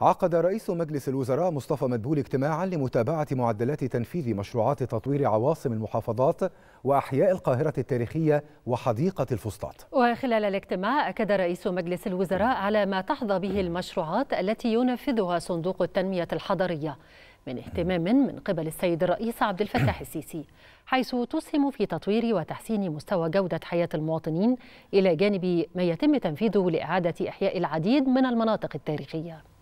عقد رئيس مجلس الوزراء مصطفى مدبول اجتماعا لمتابعة معدلات تنفيذ مشروعات تطوير عواصم المحافظات وأحياء القاهرة التاريخية وحديقة الفسطاط وخلال الاجتماع أكد رئيس مجلس الوزراء على ما تحظى به المشروعات التي ينفذها صندوق التنمية الحضرية من اهتمام من قبل السيد الرئيس عبد الفتاح السيسي حيث تسهم في تطوير وتحسين مستوى جودة حياة المواطنين إلى جانب ما يتم تنفيذه لإعادة إحياء العديد من المناطق التاريخية